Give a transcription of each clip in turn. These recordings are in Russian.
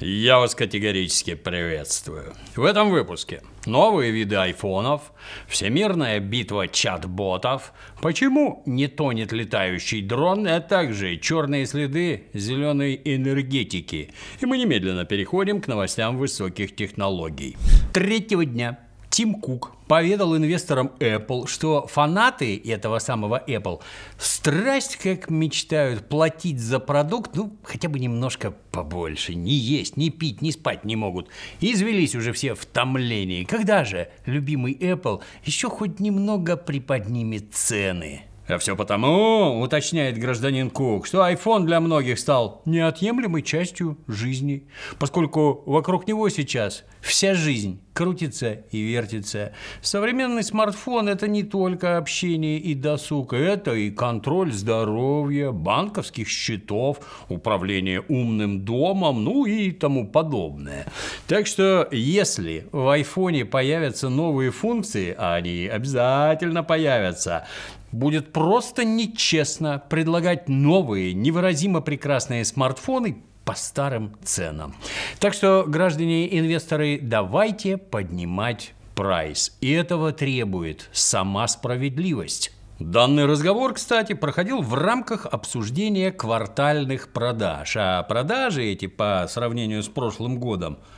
Я вас категорически приветствую. В этом выпуске новые виды айфонов, всемирная битва чат-ботов, почему не тонет летающий дрон, а также черные следы зеленой энергетики. И мы немедленно переходим к новостям высоких технологий. Третьего дня Тим Кук поведал инвесторам Apple, что фанаты этого самого Apple страсть как мечтают платить за продукт, ну, хотя бы немножко побольше. Не есть, не пить, не спать не могут. Извелись уже все в томлении. Когда же любимый Apple еще хоть немного приподнимет цены? А все потому, уточняет гражданин Кук, что iPhone для многих стал неотъемлемой частью жизни, поскольку вокруг него сейчас вся жизнь крутится и вертится. Современный смартфон – это не только общение и досуг, это и контроль здоровья, банковских счетов, управление умным домом, ну и тому подобное. Так что, если в айфоне появятся новые функции, а они обязательно появятся, будет просто нечестно предлагать новые, невыразимо прекрасные смартфоны по старым ценам. Так что, граждане инвесторы, давайте поднимать прайс. И этого требует сама справедливость. Данный разговор, кстати, проходил в рамках обсуждения квартальных продаж, а продажи эти по сравнению с прошлым годом –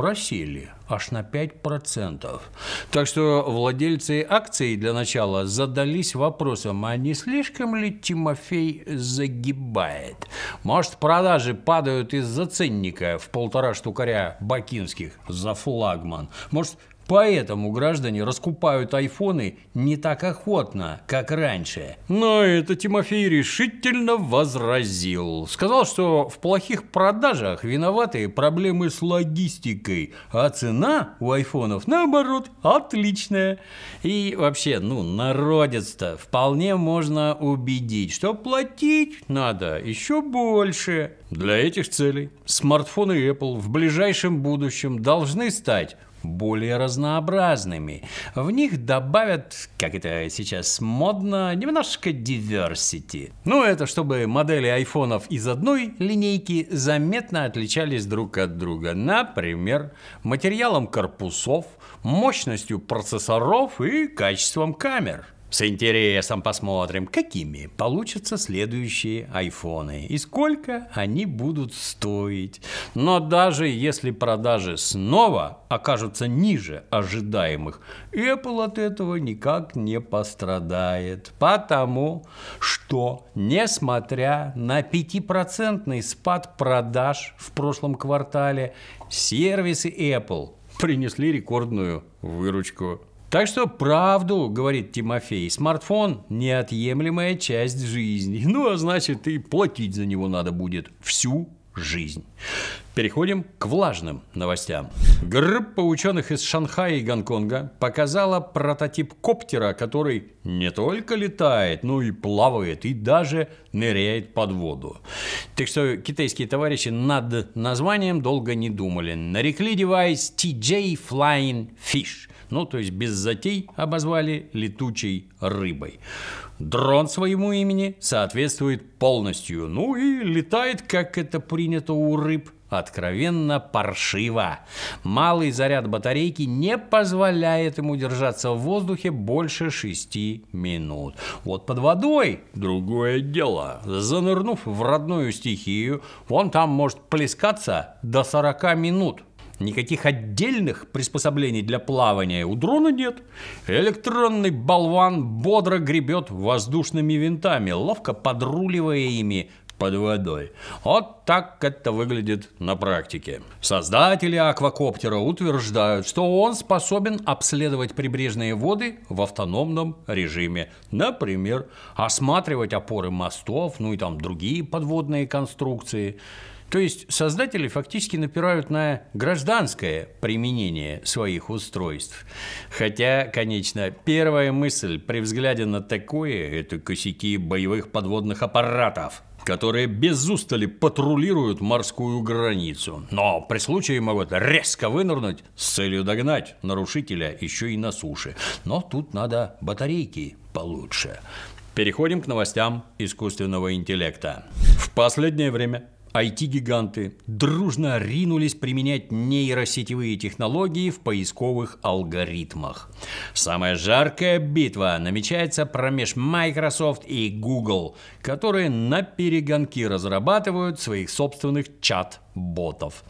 просели аж на 5%. Так что владельцы акций для начала задались вопросом, а не слишком ли Тимофей загибает? Может, продажи падают из-за ценника в полтора штукаря бакинских за флагман? Может, Поэтому граждане раскупают айфоны не так охотно, как раньше. Но это Тимофей решительно возразил. Сказал, что в плохих продажах виноваты проблемы с логистикой, а цена у айфонов, наоборот, отличная. И вообще, ну, народец-то вполне можно убедить, что платить надо еще больше. Для этих целей смартфоны Apple в ближайшем будущем должны стать более разнообразными. В них добавят, как это сейчас модно, немножко diversity. Ну, это чтобы модели айфонов из одной линейки заметно отличались друг от друга. Например, материалом корпусов, мощностью процессоров и качеством камер. С интересом посмотрим, какими получатся следующие айфоны и сколько они будут стоить. Но даже если продажи снова окажутся ниже ожидаемых, Apple от этого никак не пострадает, потому что, несмотря на 5% спад продаж в прошлом квартале, сервисы Apple принесли рекордную выручку. Так что правду, говорит Тимофей, смартфон – неотъемлемая часть жизни. Ну, а значит, и платить за него надо будет всю жизнь. Переходим к влажным новостям. Группа ученых из Шанхая и Гонконга показала прототип коптера, который не только летает, но и плавает, и даже ныряет под воду. Так что китайские товарищи над названием долго не думали. Нарекли девайс TJ Flying Fish. Ну, то есть без затей обозвали летучей рыбой. Дрон своему имени соответствует полностью, ну и летает, как это принято у рыб, откровенно паршиво. Малый заряд батарейки не позволяет ему держаться в воздухе больше 6 минут. Вот под водой другое дело. Занырнув в родную стихию, он там может плескаться до 40 минут. Никаких отдельных приспособлений для плавания у дрона нет. Электронный болван бодро гребет воздушными винтами, ловко подруливая ими под водой. Вот так это выглядит на практике. Создатели аквакоптера утверждают, что он способен обследовать прибрежные воды в автономном режиме. Например, осматривать опоры мостов, ну и там другие подводные конструкции. То есть создатели фактически напирают на гражданское применение своих устройств. Хотя, конечно, первая мысль при взгляде на такое – это косяки боевых подводных аппаратов которые без устали патрулируют морскую границу, но при случае могут резко вынырнуть с целью догнать нарушителя еще и на суше. Но тут надо батарейки получше. Переходим к новостям искусственного интеллекта. В последнее время IT-гиганты дружно ринулись применять нейросетевые технологии в поисковых алгоритмах. Самая жаркая битва намечается промеж Microsoft и Google, которые на перегонки разрабатывают своих собственных чат ботов.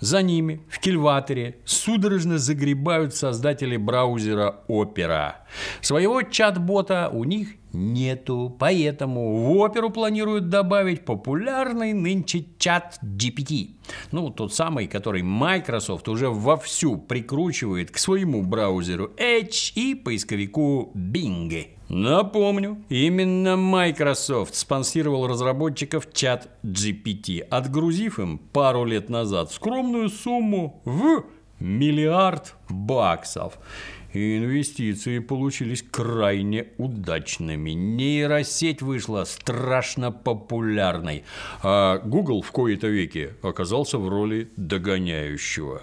За ними в кильватере судорожно загребают создатели браузера Opera. Своего чат-бота у них нету, поэтому в Оперу планируют добавить популярный нынче чат GPT. Ну, тот самый, который Microsoft уже вовсю прикручивает к своему браузеру Edge и поисковику Bing. Напомню, именно Microsoft спонсировал разработчиков чат GPT, отгрузив им пару лет назад скромную сумму в миллиард баксов и инвестиции получились крайне удачными. Нейросеть вышла страшно популярной, а Google в кои-то веки оказался в роли догоняющего.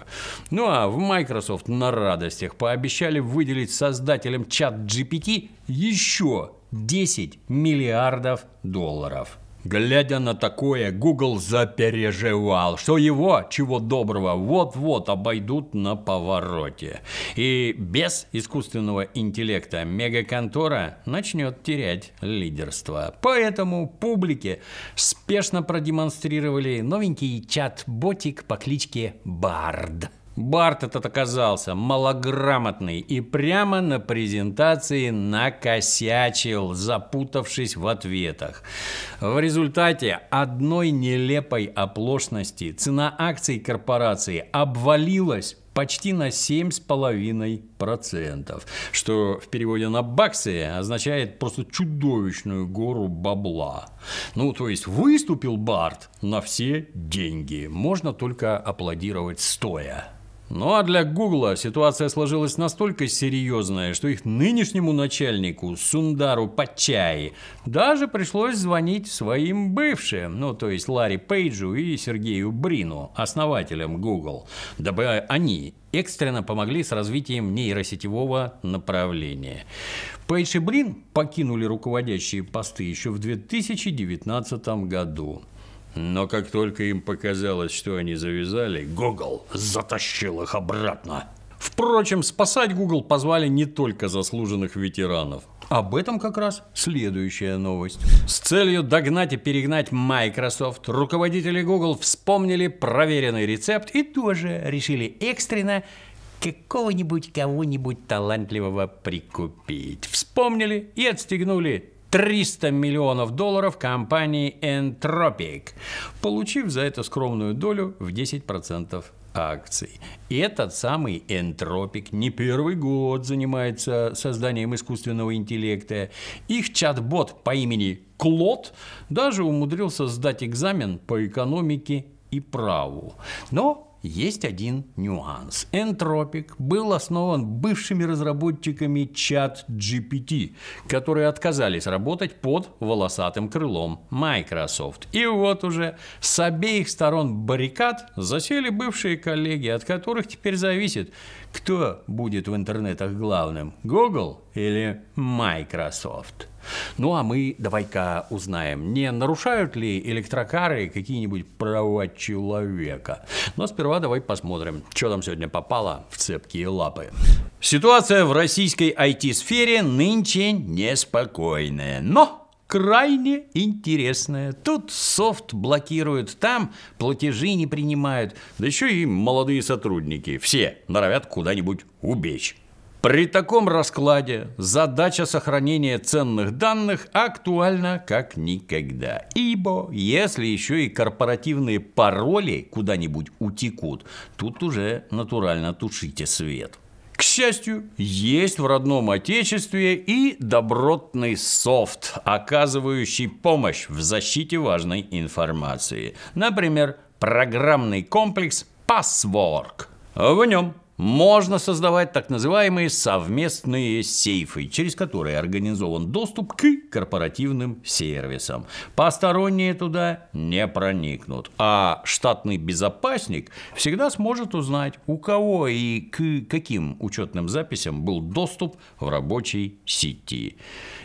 Ну а в Microsoft на радостях пообещали выделить создателям чат GPT еще 10 миллиардов долларов. Глядя на такое, Google запереживал, что его, чего доброго, вот-вот обойдут на повороте. И без искусственного интеллекта мегаконтора начнет терять лидерство. Поэтому публике спешно продемонстрировали новенький чат-ботик по кличке Бард. Барт этот оказался малограмотный и прямо на презентации накосячил, запутавшись в ответах. В результате одной нелепой оплошности цена акций корпорации обвалилась почти на 7,5%, что в переводе на баксы означает просто чудовищную гору бабла. Ну, то есть выступил Барт на все деньги. Можно только аплодировать стоя. Ну а для Гугла ситуация сложилась настолько серьезная, что их нынешнему начальнику Сундару Патчай даже пришлось звонить своим бывшим, ну то есть Ларри Пейджу и Сергею Брину, основателям Google, дабы они экстренно помогли с развитием нейросетевого направления. Пейдж и Брин покинули руководящие посты еще в 2019 году. Но как только им показалось, что они завязали, Google затащил их обратно. Впрочем, спасать Google позвали не только заслуженных ветеранов. Об этом как раз следующая новость. С целью догнать и перегнать Microsoft, руководители Google вспомнили проверенный рецепт и тоже решили экстренно какого-нибудь кого-нибудь талантливого прикупить. Вспомнили и отстегнули 300 миллионов долларов компании Entropic, получив за это скромную долю в 10% акций. И Этот самый Энтропик не первый год занимается созданием искусственного интеллекта. Их чат-бот по имени Клод даже умудрился сдать экзамен по экономике и праву. Но есть один нюанс. Энтропик был основан бывшими разработчиками чат GPT, которые отказались работать под волосатым крылом Microsoft. И вот уже с обеих сторон баррикад засели бывшие коллеги, от которых теперь зависит, кто будет в интернетах главным – Google или Microsoft. Ну а мы давай-ка узнаем, не нарушают ли электрокары какие-нибудь права человека. Но сперва давай посмотрим, что там сегодня попало в цепкие лапы. Ситуация в российской IT-сфере нынче неспокойная, но крайне интересная. Тут софт блокируют, там платежи не принимают, да еще и молодые сотрудники. Все норовят куда-нибудь убечь. При таком раскладе задача сохранения ценных данных актуальна как никогда. Ибо если еще и корпоративные пароли куда-нибудь утекут, тут уже натурально тушите свет. К счастью, есть в родном отечестве и добротный софт, оказывающий помощь в защите важной информации. Например, программный комплекс Passwork. В нем можно создавать так называемые совместные сейфы, через которые организован доступ к корпоративным сервисам. Посторонние туда не проникнут. А штатный безопасник всегда сможет узнать, у кого и к каким учетным записям был доступ в рабочей сети.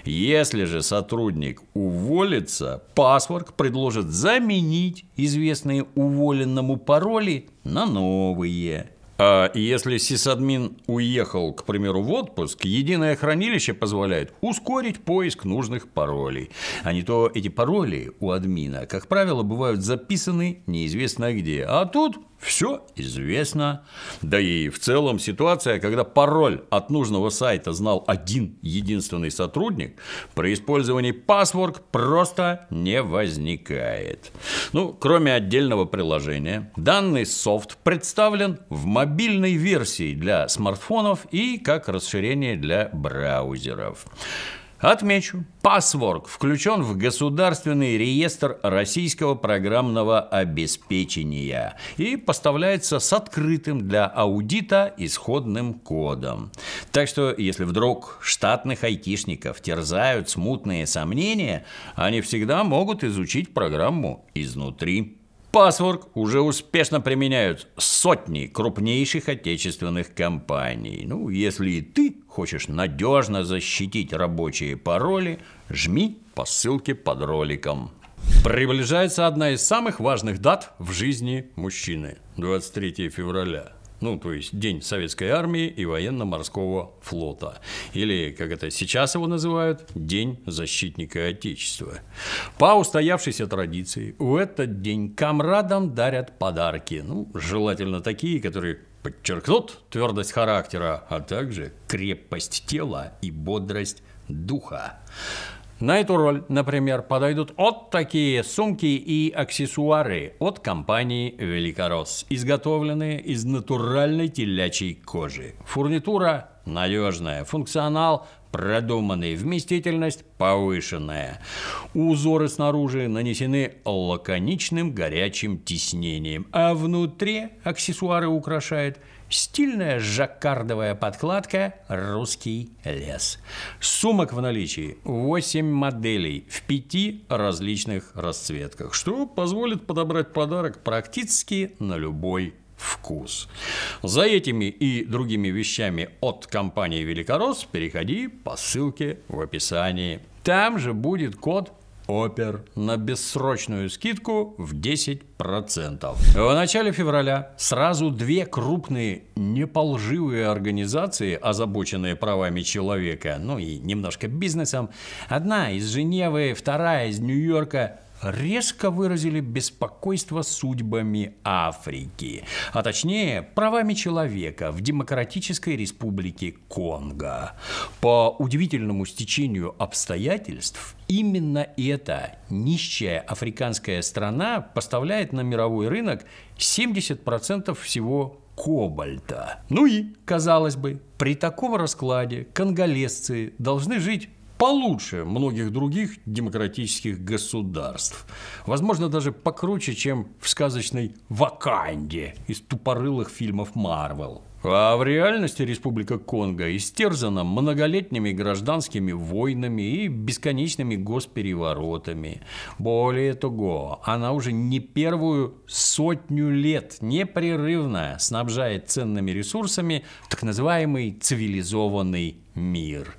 Если же сотрудник уволится, паспорт предложит заменить известные уволенному пароли на новые. А, и Если сисадмин уехал, к примеру, в отпуск, единое хранилище позволяет ускорить поиск нужных паролей. А не то эти пароли у админа, как правило, бывают записаны неизвестно где. А тут все известно. Да и в целом ситуация, когда пароль от нужного сайта знал один единственный сотрудник, при использовании пасворд просто не возникает. Ну, кроме отдельного приложения, данный софт представлен в мобильной версии для смартфонов и как расширение для браузеров. Отмечу, Passwork включен в Государственный реестр российского программного обеспечения и поставляется с открытым для аудита исходным кодом. Так что, если вдруг штатных айтишников терзают смутные сомнения, они всегда могут изучить программу изнутри. Паспорт уже успешно применяют сотни крупнейших отечественных компаний. Ну, если и ты Хочешь надежно защитить рабочие пароли, жми по ссылке под роликом. Приближается одна из самых важных дат в жизни мужчины. 23 февраля. Ну, то есть День Советской Армии и Военно-Морского Флота. Или, как это сейчас его называют, День Защитника Отечества. По устоявшейся традиции, в этот день комрадам дарят подарки. Ну, желательно такие, которые подчеркнут твердость характера, а также крепость тела и бодрость духа. На эту роль, например, подойдут вот такие сумки и аксессуары от компании Великоросс, изготовленные из натуральной телячьей кожи. Фурнитура надежная, функционал продуманный, вместительность повышенная. Узоры снаружи нанесены лаконичным горячим тиснением, а внутри аксессуары украшает стильная жаккардовая подкладка «Русский лес». Сумок в наличии 8 моделей в 5 различных расцветках, что позволит подобрать подарок практически на любой вкус. За этими и другими вещами от компании «Великорос» переходи по ссылке в описании. Там же будет код Опер на бессрочную скидку в 10%. В начале февраля сразу две крупные неполживые организации, озабоченные правами человека, ну и немножко бизнесом, одна из Женевы, вторая из Нью-Йорка, резко выразили беспокойство судьбами Африки, а точнее правами человека в Демократической Республике Конго. По удивительному стечению обстоятельств именно эта нищая африканская страна поставляет на мировой рынок 70% всего кобальта. Ну и, казалось бы, при таком раскладе конголезцы должны жить получше многих других демократических государств. Возможно, даже покруче, чем в сказочной Ваканде из тупорылых фильмов Марвел. А в реальности Республика Конго истерзана многолетними гражданскими войнами и бесконечными госпереворотами. Более того, она уже не первую сотню лет непрерывно снабжает ценными ресурсами так называемый цивилизованный мир.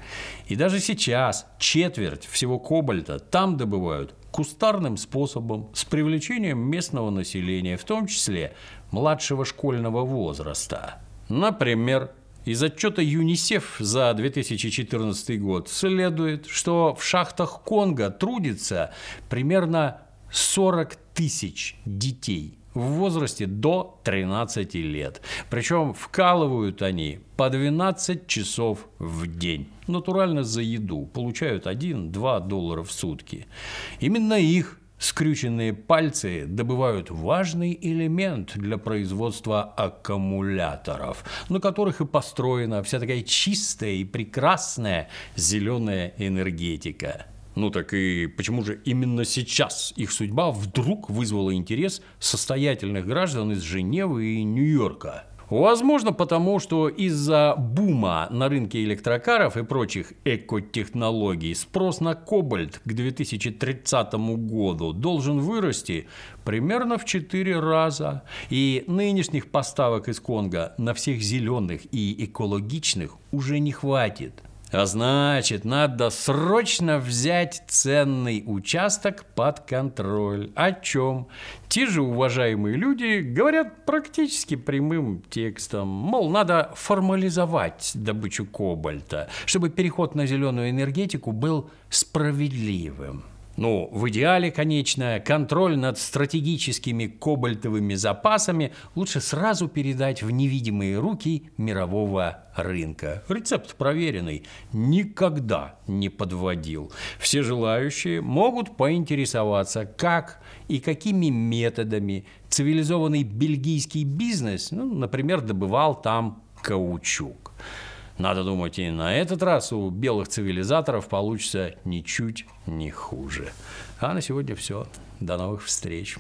И даже сейчас четверть всего кобальта там добывают кустарным способом с привлечением местного населения, в том числе младшего школьного возраста. Например, из отчета ЮНИСЕФ за 2014 год следует, что в шахтах Конго трудится примерно 40 тысяч детей в возрасте до 13 лет. Причем вкалывают они по 12 часов в день. Натурально за еду. Получают 1-2 доллара в сутки. Именно их Скрюченные пальцы добывают важный элемент для производства аккумуляторов, на которых и построена вся такая чистая и прекрасная зеленая энергетика. Ну так и почему же именно сейчас их судьба вдруг вызвала интерес состоятельных граждан из Женевы и Нью-Йорка? Возможно, потому что из-за бума на рынке электрокаров и прочих экотехнологий спрос на кобальт к 2030 году должен вырасти примерно в 4 раза, и нынешних поставок из Конго на всех зеленых и экологичных уже не хватит. А значит, надо срочно взять ценный участок под контроль. О чем? Те же уважаемые люди говорят практически прямым текстом. Мол, надо формализовать добычу кобальта, чтобы переход на зеленую энергетику был справедливым ну, в идеале, конечно, контроль над стратегическими кобальтовыми запасами лучше сразу передать в невидимые руки мирового рынка. Рецепт проверенный, никогда не подводил. Все желающие могут поинтересоваться, как и какими методами цивилизованный бельгийский бизнес, ну, например, добывал там каучук. Надо думать, и на этот раз у белых цивилизаторов получится ничуть не хуже. А на сегодня все. До новых встреч.